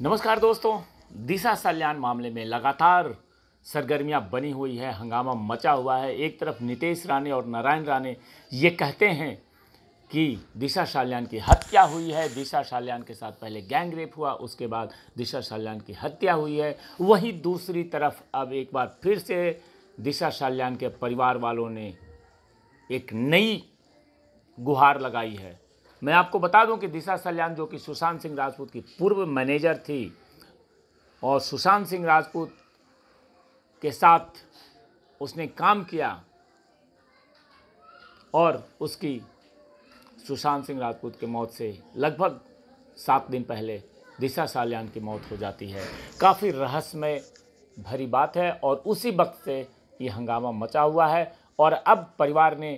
नमस्कार दोस्तों दिशा सल्याण मामले में लगातार सरगर्मियां बनी हुई है हंगामा मचा हुआ है एक तरफ नितेश राणे और नारायण राणे ये कहते हैं कि दिशा साल्यान की हत्या हुई है दिशा साल्यान के साथ पहले गैंग रेप हुआ उसके बाद दिशा साल्यान की हत्या हुई है वहीं दूसरी तरफ अब एक बार फिर से दिशा साल्यान के परिवार वालों ने एक नई गुहार लगाई है मैं आपको बता दूं कि दिशा सल्यान जो कि सुशांत सिंह राजपूत की पूर्व मैनेजर थी और सुशांत सिंह राजपूत के साथ उसने काम किया और उसकी सुशांत सिंह राजपूत के मौत से लगभग सात दिन पहले दिशा सालियान की मौत हो जाती है काफ़ी रहस्यमय भरी बात है और उसी वक्त से ये हंगामा मचा हुआ है और अब परिवार ने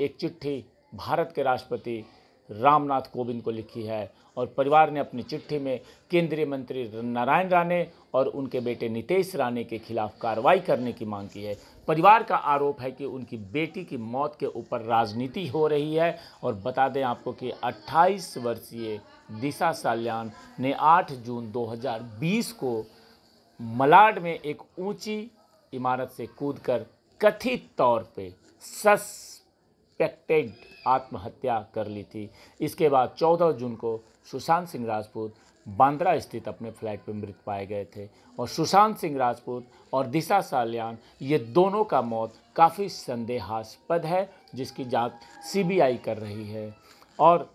एक चिट्ठी भारत के राष्ट्रपति रामनाथ कोविंद को लिखी है और परिवार ने अपनी चिट्ठी में केंद्रीय मंत्री नारायण राणे और उनके बेटे नितेश राणे के खिलाफ कार्रवाई करने की मांग की है परिवार का आरोप है कि उनकी बेटी की मौत के ऊपर राजनीति हो रही है और बता दें आपको कि 28 वर्षीय दिशा साल्यान ने 8 जून 2020 को मलाड में एक ऊंची इमारत से कूदकर कथित तौर पर सस एक्सपेक्टेड आत्महत्या कर ली थी इसके बाद 14 जून को सुशांत सिंह राजपूत बांद्रा स्थित अपने फ्लैट पर मृत पाए गए थे और सुशांत सिंह राजपूत और दिशा सालियान ये दोनों का मौत काफ़ी संदेहास्पद है जिसकी जांच सीबीआई कर रही है और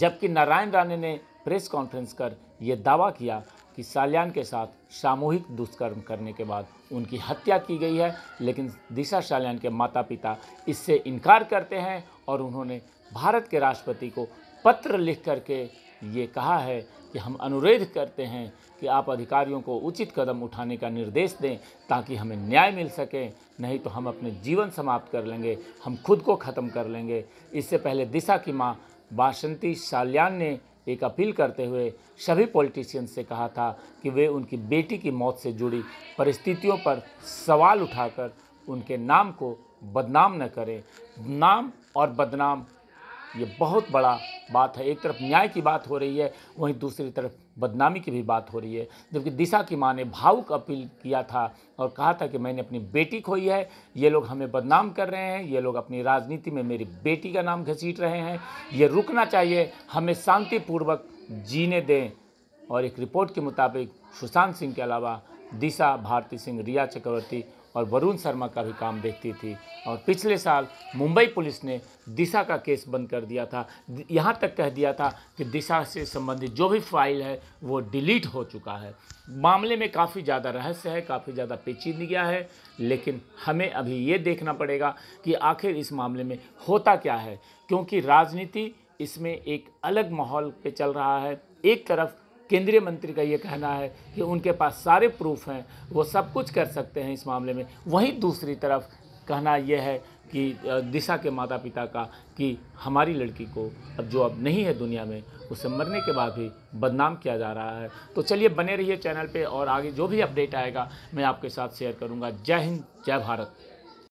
जबकि नारायण राणे ने प्रेस कॉन्फ्रेंस कर ये दावा किया कि साल्यान के साथ सामूहिक दुष्कर्म करने के बाद उनकी हत्या की गई है लेकिन दिशा साल्यान के माता पिता इससे इनकार करते हैं और उन्होंने भारत के राष्ट्रपति को पत्र लिख करके ये कहा है कि हम अनुरोध करते हैं कि आप अधिकारियों को उचित कदम उठाने का निर्देश दें ताकि हमें न्याय मिल सके नहीं तो हम अपने जीवन समाप्त कर लेंगे हम खुद को ख़त्म कर लेंगे इससे पहले दिशा की माँ बासंती साल्यान ने एक अपील करते हुए सभी पॉलिटिशियंस से कहा था कि वे उनकी बेटी की मौत से जुड़ी परिस्थितियों पर सवाल उठाकर उनके नाम को बदनाम न करें नाम और बदनाम ये बहुत बड़ा बात है एक तरफ न्याय की बात हो रही है वहीं दूसरी तरफ बदनामी की भी बात हो रही है जबकि दिशा की माँ ने भावुक अपील किया था और कहा था कि मैंने अपनी बेटी खोई है ये लोग हमें बदनाम कर रहे हैं ये लोग अपनी राजनीति में मेरी बेटी का नाम घसीट रहे हैं ये रुकना चाहिए हमें शांतिपूर्वक जीने दें और एक रिपोर्ट के मुताबिक सुशांत सिंह के अलावा दिशा भारती सिंह रिया चक्रवर्ती और वरुण शर्मा का भी काम देखती थी और पिछले साल मुंबई पुलिस ने दिशा का केस बंद कर दिया था यहाँ तक कह दिया था कि दिशा से संबंधित जो भी फाइल है वो डिलीट हो चुका है मामले में काफ़ी ज़्यादा रहस्य है काफ़ी ज़्यादा पेचीदगियाँ है लेकिन हमें अभी ये देखना पड़ेगा कि आखिर इस मामले में होता क्या है क्योंकि राजनीति इसमें एक अलग माहौल पे चल रहा है एक तरफ केंद्रीय मंत्री का ये कहना है कि उनके पास सारे प्रूफ हैं वो सब कुछ कर सकते हैं इस मामले में वहीं दूसरी तरफ कहना यह है कि दिशा के माता पिता का कि हमारी लड़की को अब जो अब नहीं है दुनिया में उसे मरने के बाद भी बदनाम किया जा रहा है तो चलिए बने रहिए चैनल पे और आगे जो भी अपडेट आएगा मैं आपके साथ शेयर करूँगा जय हिंद जय भारत